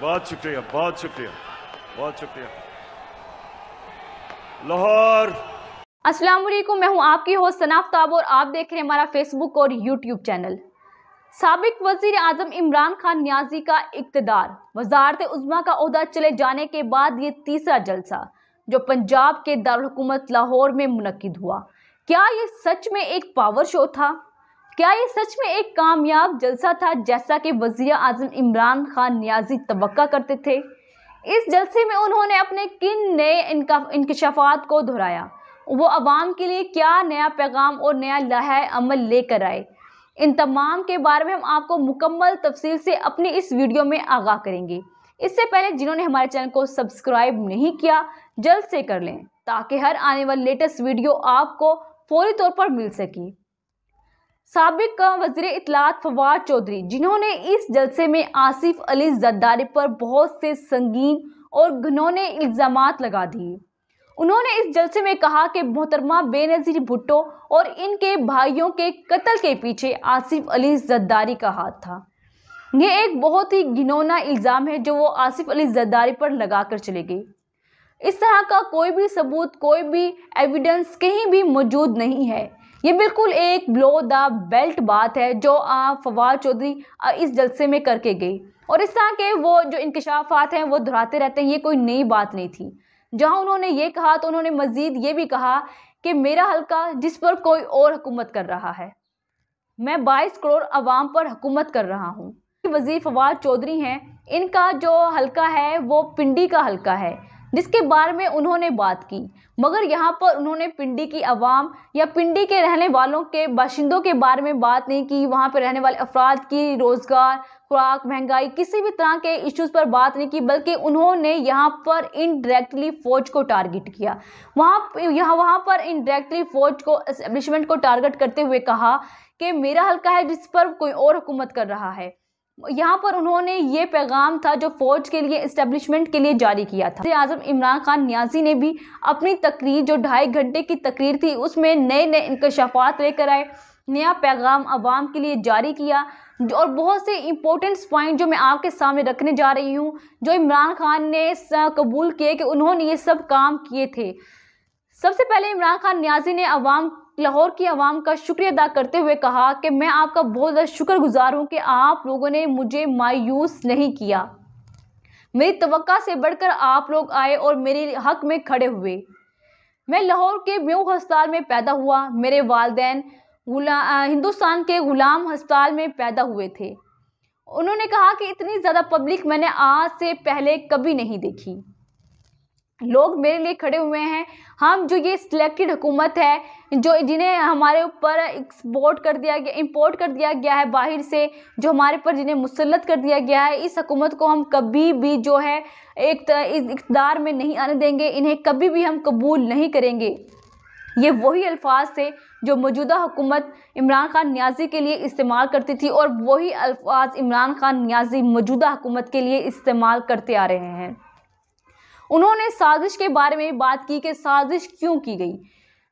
बहुत शुक्रिया बहुत शुक्रिया बहुत शुक्रिया लाहौर अस्सलाम वालेकुम मैं हूं आपकी होस्ट सनाफ ताब और आप देख रहे हैं हमारा फेसबुक और यूट्यूब चैनल सबक वजीर अजम इमरान खान न्याजी का इकतदार वजारत उजमा का अहदा चले जाने के बाद ये तीसरा जलसा जो पंजाब के दारकूमत लाहौर में मुनद हुआ क्या ये सच में एक पावर शो था क्या ये सच में एक कामयाब जलसा था जैसा कि वज़ी अजम इमरान खान न्याजी तो करते थे इस जलसे में उन्होंने अपने किन नए इंकशाफात को दोहराया वो आवाम के लिए क्या नया पैगाम और नया लहा अमल लेकर आए इन तमाम के बारे में हम आपको मुकम्मल तफसील से अपनी इस वीडियो में आगाह करेंगे इससे पहले जिन्होंने हमारे चैनल को सब्सक्राइब नहीं किया जल्द से कर लें ताकि हर आने वाली लेटेस्ट वीडियो आपको फौरी तौर पर मिल सके सबक वजी इतलात फवाद चौधरी जिन्होंने इस जलसे में आसिफ अली जद्दारी पर बहुत से संगीन और घनौने इल्ज़ाम लगा दिए उन्होंने इस जलसे में कहा कि मोहतरमा बेनज़ीर भुट्टो और इनके भाइयों के कत्ल के पीछे आसिफ अली जद्दारी का हाथ था यह एक बहुत ही घिनौना इल्ज़ाम है जो वो आसिफ अली जद्दारी पर लगा कर चले गए इस तरह का कोई भी सबूत कोई भी एविडेंस कहीं भी मौजूद नहीं है ये बिल्कुल एक ब्लो द बेल्ट बात है जो फवाद चौधरी इस जलसे में करके गई और इस तरह के वो जो इंकशाफात हैं वो दोहराते रहते हैं ये कोई नई बात नहीं थी जहां उन्होंने ये कहा तो उन्होंने मज़ीद ये भी कहा कि मेरा हल्का जिस पर कोई और हुकूमत कर रहा है मैं बाईस करोड़ आवाम पर हुकूमत कर रहा हूँ वजीर फवाद चौधरी हैं इनका जो हल्का है वो पिंडी का हल्का है जिसके बारे में उन्होंने बात की मगर यहाँ पर उन्होंने पिंडी की आवाम या पिंडी के रहने वालों के बाशिंदों के बारे में बात नहीं की वहाँ पर रहने वाले अफराद की रोज़गार खुराक महंगाई किसी भी तरह के इश्यूज़ पर बात नहीं की बल्कि उन्होंने यहाँ पर इनडायरेक्टली फ़ौज को टारगेट किया वहाँ यहाँ वहाँ पर इनडायरेक्टली फ़ौज को इस्टेब्लिशमेंट को टारगेट करते हुए कहा कि मेरा हल्का है जिस पर कोई और हुकूमत कर रहा है यहाँ पर उन्होंने ये पैगाम था जो फौज के लिए इस्टेब्लिशमेंट के लिए जारी किया था आजम इमरान खान न्याजी ने भी अपनी तकरीर जो ढाई घंटे की तकरीर थी उसमें नए नए इंकशाफात लेकर आए नया पैगाम आवाम के लिए जारी किया और बहुत से इंपॉर्टेंट पॉइंट जो मैं आपके सामने रखने जा रही हूँ जो इमरान खान ने कबूल किए कि उन्होंने ये सब काम किए थे सबसे पहले इमरान खान न्याजी ने आवाम लाहौर की आवाम का शुक्रिया अदा करते हुए कहा कि मैं आपका बहुत ज़्यादा शुक्रगुजार हूँ कि आप लोगों ने मुझे मायूस नहीं किया मेरी तो से बढ़कर आप लोग आए और मेरे हक में खड़े हुए मैं लाहौर के म्यू हस्पताल में पैदा हुआ मेरे वालदेन हिंदुस्तान के ग़ुलाम हस्पताल में पैदा हुए थे उन्होंने कहा कि इतनी ज़्यादा पब्लिक मैंने आज से पहले कभी नहीं देखी लोग मेरे लिए खड़े हुए हैं हम जो ये सिलेक्टेड हुकूमत है जो जिन्हें हमारे ऊपर एक्सपोर्ट कर दिया गया इंपोर्ट कर दिया गया है बाहर से जो हमारे ऊपर जिन्हें मुसलत कर दिया गया है इस हकूमत को हम कभी भी जो है एक इकदार में नहीं आने देंगे इन्हें कभी भी हम कबूल नहीं करेंगे ये वही अल्फाज थे जो मौजूदा हुकूमत इमरान खान न्याजी के लिए इस्तेमाल करती थी और वही अल्फाज इमरान खान न्याजी मौजूदा हुकूमत के लिए इस्तेमाल करते आ रहे हैं उन्होंने साजिश के बारे में बात की कि साजिश क्यों की गई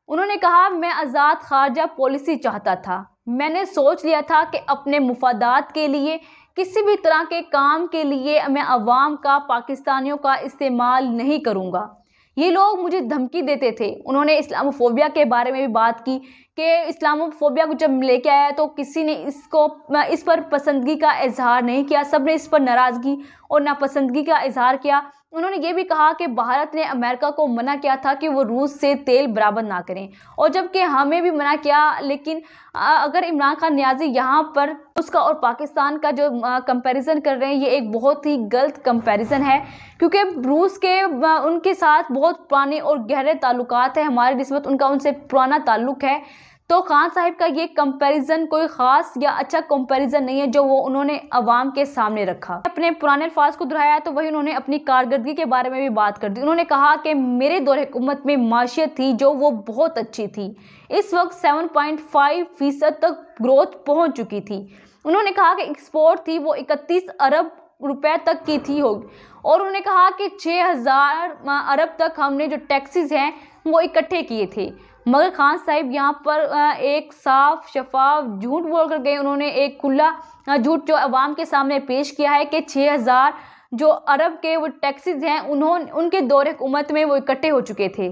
उन्होंने कहा मैं आज़ाद खारजा पॉलिसी चाहता था मैंने सोच लिया था कि अपने मुफादात के लिए किसी भी तरह के काम के लिए मैं अवाम का पाकिस्तानियों का इस्तेमाल नहीं करूँगा ये लोग मुझे धमकी देते थे उन्होंने इस्लामोफोबिया के बारे में भी बात की कि इस्लामोफोबिया को जब लेके आया तो किसी ने इसको इस पर पसंदगी का इजहार नहीं किया सब ने इस पर नाराज़गी और नापसंदगी का इजहार किया उन्होंने ये भी कहा कि भारत ने अमेरिका को मना किया था कि वो रूस से तेल बराबर ना करें और जबकि हमें भी मना किया लेकिन अगर इमरान खान न्याजी यहाँ पर उसका और पाकिस्तान का जो कंपैरिजन कर रहे हैं ये एक बहुत ही गलत कंपैरिजन है क्योंकि रूस के उनके साथ बहुत पुराने और गहरे ताल्लुक हैं हमारे नस्बत उनका उनसे पुराना ताल्लुक है तो खान साहब का ये कंपैरिजन कोई ख़ास या अच्छा कंपैरिजन नहीं है जो वो उन्होंने अवाम के सामने रखा अपने पुराने अल्फाज को दोहराया तो वही उन्होंने अपनी कारकर्दगी के बारे में भी बात कर दी उन्होंने कहा कि मेरे दौर हुकूमत में माशियत थी जो वो बहुत अच्छी थी इस वक्त सेवन पॉइंट फाइव फ़ीसद तक ग्रोथ पहुँच चुकी थी उन्होंने कहा कि एक्सपोर्ट थी वो इकतीस अरब रुपए तक की थी होगी और उन्होंने कहा कि 6000 अरब तक हमने जो टैक्सेस हैं वो इकट्ठे किए थे मगर खान साहिब यहाँ पर एक साफ शफाफ झूठ बोल कर गए उन्होंने एक खुला झूठ जो अवाम के सामने पेश किया है कि 6000 जो अरब के वो टैक्सेस हैं उन्होंने उनके दौर हुकूमत में वो इकट्ठे हो चुके थे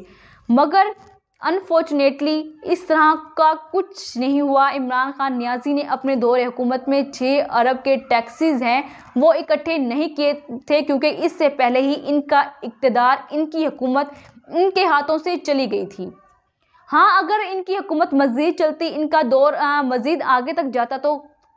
मगर अनफॉर्चुनेटली इस तरह का कुछ नहीं हुआ इमरान खान न्याजी ने अपने दौर हुकूमत में छः अरब के टैक्सेस हैं वो इकट्ठे नहीं किए थे क्योंकि इससे पहले ही इनका इकतदार इनकी हुकूमत इनके हाथों से चली गई थी हाँ अगर इनकी हुकूमत मज़ीद चलती इनका दौर मज़ीद आगे तक जाता तो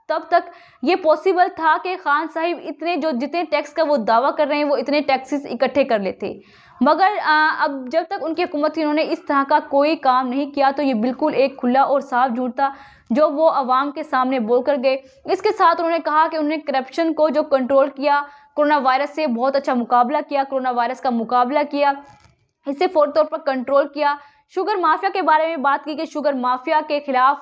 तब तक ये पॉसिबल था कि खान साहिब इतने जो जितने टैक्स का वो दावा कर रहे हैं वो इतने टैक्सेस इकट्ठे कर लेते मगर अब जब तक उनकी हुकूमत थी उन्होंने इस तरह का कोई काम नहीं किया तो ये बिल्कुल एक खुला और साफ झूठ था जो वो आवाम के सामने बोल कर गए इसके साथ उन्होंने कहा कि उन्होंने करप्शन को जो कंट्रोल किया कोरोना वायरस से बहुत अच्छा मुकाबला किया कोरोना वायरस का मुकाबला किया इसे फ़ौरी तौर पर कंट्रोल किया शुगर माफिया के बारे में बात की कि शुगर माफिया के खिलाफ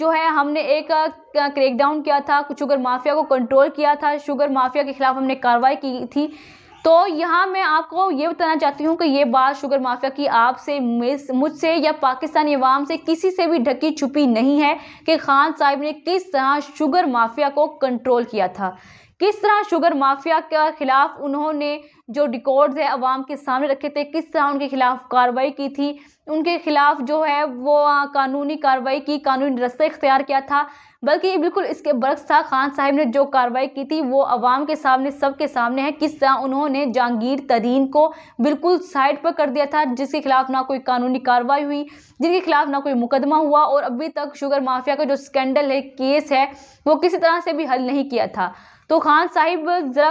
जो है हमने एक क्रेकडाउन किया था शुगर माफिया को कंट्रोल किया था शुगर माफिया के खिलाफ हमने कार्रवाई की थी तो यहाँ मैं आपको ये बताना चाहती हूँ कि ये बात शुगर माफिया की आपसे मुझसे या पाकिस्तानी अवाम से किसी से भी ढकी छुपी नहीं है कि खान साहब ने किस तरह शुगर माफिया को कंट्रोल किया था किस तरह शुगर माफिया के खिलाफ उन्होंने जो रिकॉर्ड्स है अवाम के सामने रखे थे किस तरह उनके खिलाफ कार्रवाई की थी उनके खिलाफ जो है वो कानूनी कार्रवाई की कानूनी रस्ते इख्तियार किया था बल्कि ये बिल्कुल इसके बरक्स था खान साहब ने जो कार्रवाई की थी वो अवाम के सामने सबके सामने है किस तरह उन्होंने जहांगीर तरीन को बिल्कुल साइड पर कर दिया था जिसके खिलाफ ना कोई कानूनी कार्रवाई हुई जिनके खिलाफ ना कोई मुकदमा हुआ और अभी तक शुगर माफिया का जो स्कैंडल है केस है वो किसी तरह से भी हल नहीं किया था तो खान साहिब ज़रा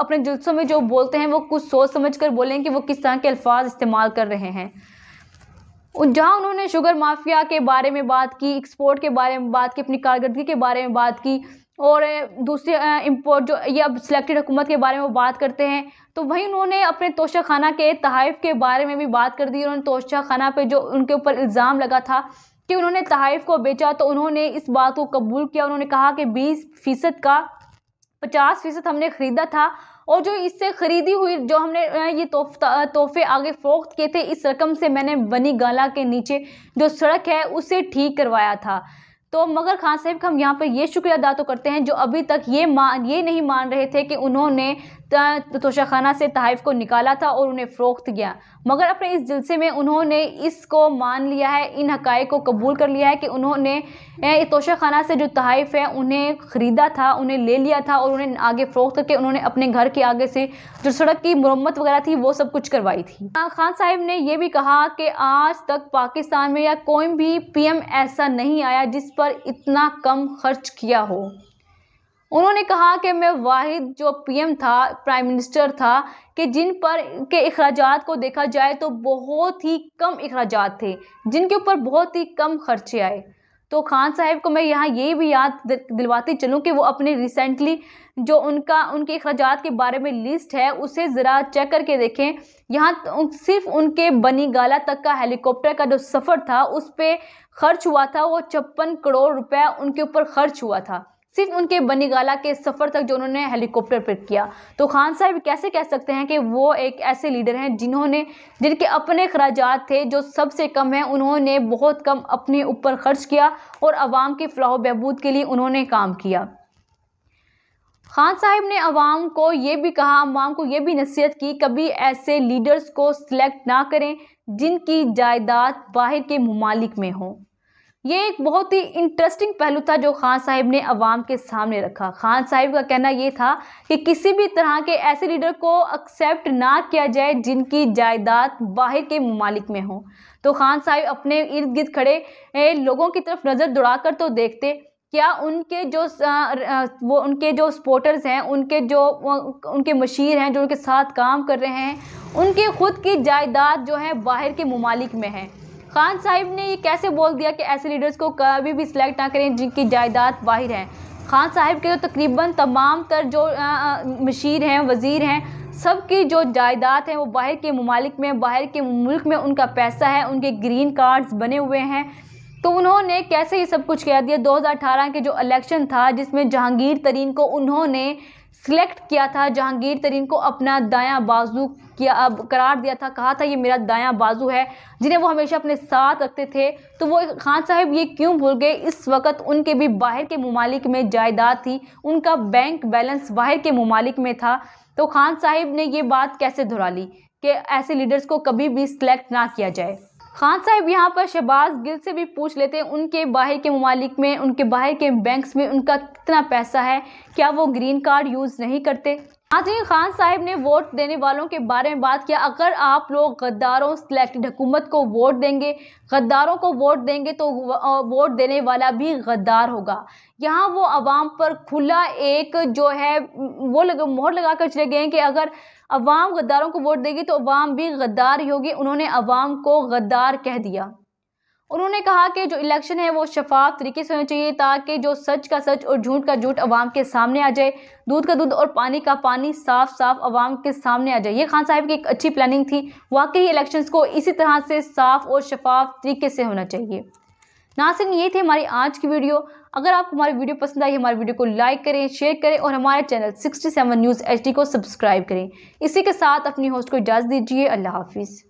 अपने जुल्सों में जो बोलते हैं वो कुछ सोच समझ कर बोलें कि वो किस तरह के अल्फाज इस्तेमाल कर रहे हैं जहाँ उन्होंने शुगर माफिया के बारे में बात की एक्सपोर्ट के बारे में बात की अपनी कारकर्दगी के बारे में बात की और दूसरे इम्पोर्ट जो ये अब सिलेक्टेड हुकूमत के बारे में बात करते हैं तो वहीं उन्होंने अपने तोशा खाना के तहफ़ के बारे में भी बात कर दी उन्होंने तोशा खाना पर जो उनके ऊपर इल्ज़ाम लगा था कि उन्होंने तहफ़ को बेचा तो उन्होंने इस बात को कबूल किया उन्होंने कहा कि बीस फ़ीसद का पचास फीसद हमने खरीदा था और जो इससे खरीदी हुई जो हमने ये तोहफे आगे फरोख्त किए थे इस रकम से मैंने बनी गाला के नीचे जो सड़क है उसे ठीक करवाया था तो मगर खान साहब का हम यहाँ पर ये शुक्रिया अदा तो करते हैं जो अभी तक ये मान ये नहीं मान रहे थे कि उन्होंने तोशाखाना से तहफ़ को निकाला था और उन्हें फ़रोख्त किया मगर अपने इस जलसे में उन्होंने इसको मान लिया है इन हक़ को कबूल कर लिया है कि उन्होंने तोशाखाना से जो तहफ़ है उन्हें ख़रीदा था उन्हें ले लिया था और उन्हें आगे फ़रोख्त करके उन्होंने अपने घर के आगे से जो सड़क की मरम्मत वगैरह थी वो सब कुछ करवाई थी खान साहिब ने यह भी कहा कि आज तक पाकिस्तान में या कोई भी एम ऐसा नहीं आया जिस पर इतना कम खर्च किया हो उन्होंने कहा कि मैं वाहिद जो पीएम था प्राइम मिनिस्टर था कि जिन पर के अखराज को देखा जाए तो बहुत ही कम अखराज थे जिनके ऊपर बहुत ही कम खर्चे आए तो खान साहब को मैं यहाँ ये भी याद दिलवाती चलूँ कि वो अपने रिसेंटली जो उनका उनके अखराज के बारे में लिस्ट है उसे ज़रा चेक करके देखें यहाँ सिर्फ उनके बनी गाला तक का हेलीकॉप्टर का जो सफ़र था उस पर खर्च हुआ था वो छप्पन करोड़ रुपये उनके ऊपर खर्च हुआ था सिर्फ उनके बनीगाला के सफ़र तक जो उन्होंने हेलीकॉप्टर पर किया तो खान साहब कैसे कह सकते हैं कि वो एक ऐसे लीडर हैं जिन्होंने जिनके अपने अखराज थे जो सबसे कम हैं उन्होंने बहुत कम अपने ऊपर खर्च किया और आवाम के फलाह बहबूद के लिए उन्होंने काम किया खान साहब ने आवाम को ये भी कहा आवाम को ये भी नसीहत की कभी ऐसे लीडर्स को सिलेक्ट ना करें जिनकी जायदाद बाहर के ममालिक में हों ये एक बहुत ही इंटरेस्टिंग पहलू था जो खान साहिब ने अवाम के सामने रखा खान साहिब का कहना ये था कि किसी भी तरह के ऐसे लीडर को एक्सेप्ट ना किया जाए जिनकी जायदाद बाहर के ममालिक में हो तो खान साहिब अपने इर्द गिर्द खड़े लोगों की तरफ नज़र दौड़ाकर तो देखते क्या उनके जो वो उनके जो सपोर्टर्स हैं उनके जो उनके मशीर हैं जो उनके साथ काम कर रहे हैं उनके ख़ुद की जायदाद जो है बाहर के ममालिक में है खान साहिब ने ये कैसे बोल दिया कि ऐसे लीडर्स को कभी भी सिलेक्ट ना करें जिनकी जायदाद बाहर है खान साहिब के तो तकरीबन तमाम तर जो मशीर हैं वज़ीर हैं सब की जो जायदाद है वो बाहर के ममालिक में बाहर के मुल्क में उनका पैसा है उनके ग्रीन कार्ड्स बने हुए हैं तो उन्होंने कैसे ये सब कुछ कह दिया 2018 के जो इलेक्शन था जिसमें जहांगीर तरीन को उन्होंने सिलेक्ट किया था जहांगीर तरीन को अपना दायां बाजू किया करार दिया था कहा था ये मेरा दायां बाजू है जिन्हें वो हमेशा अपने साथ रखते थे तो वो खान साहब ये क्यों भूल गए इस वक्त उनके भी बाहर के ममालिक में जायदाद थी उनका बैंक बैलेंस बाहर के ममालिक में था तो खान साहिब ने ये बात कैसे दोहरा ली कि ऐसे लीडर्स को कभी भी सिलेक्ट ना किया जाए खान साहब यहाँ पर शहबाज गिल से भी पूछ लेते हैं उनके बाहर के ममालिक में उनके बाहर के बैंक्स में उनका कितना पैसा है क्या वो ग्रीन कार्ड यूज़ नहीं करते नाजीन हाँ खान साहब ने वोट देने वालों के बारे में बात किया अगर आप लोग गद्दारों सेलेक्टेड हुकूमत को वोट देंगे गद्दारों को वोट देंगे तो वोट देने वाला भी गद्दार होगा यहाँ वो आवाम पर खुला एक जो है वो लग, मोहर लगा कर चले गए कि अगर अवाम गद्दारों को वोट देगी तो अवाम भी गद्दार ही होगी उन्होंने अवाम को गद्दार कह दिया उन्होंने कहा कि जो इलेक्शन है वो शफाफ तरीके से होना चाहिए ताकि जो सच का सच और झूठ का झूठ अवाम के सामने आ जाए दूध का दूध और पानी का पानी साफ साफ अवाम के सामने आ जाए ये खान साहब की एक अच्छी प्लानिंग थी वाकई इलेक्शन को इसी तरह से साफ और शफाफ तरीके से होना चाहिए नासिन ये थे हमारी आज की वीडियो अगर आपको हमारी वीडियो पसंद आई हमारी वीडियो को लाइक करें शेयर करें और हमारे चैनल सेवन न्यूज़ एच को सब्सक्राइब करें इसी के साथ अपनी होस्ट को इजाज़त दीजिए अल्लाह हाफिज़